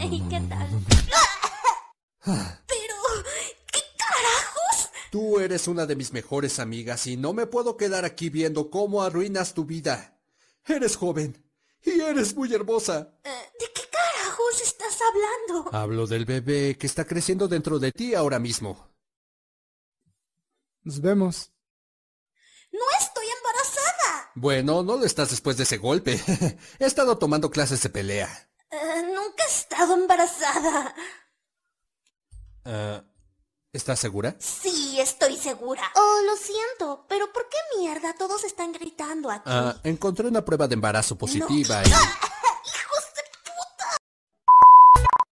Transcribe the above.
¿Y qué tal? Pero, ¿qué carajos? Tú eres una de mis mejores amigas y no me puedo quedar aquí viendo cómo arruinas tu vida. Eres joven y eres muy hermosa. Eh, ¿De qué carajos estás hablando? Hablo del bebé que está creciendo dentro de ti ahora mismo. Nos vemos. No estoy embarazada. Bueno, no lo estás después de ese golpe. He estado tomando clases de pelea. Eh, nunca he estado embarazada. Eh, ¿Estás segura? Sí, estoy segura. Oh, lo siento, pero ¿por qué mierda todos están gritando aquí? Ah, encontré una prueba de embarazo positiva y...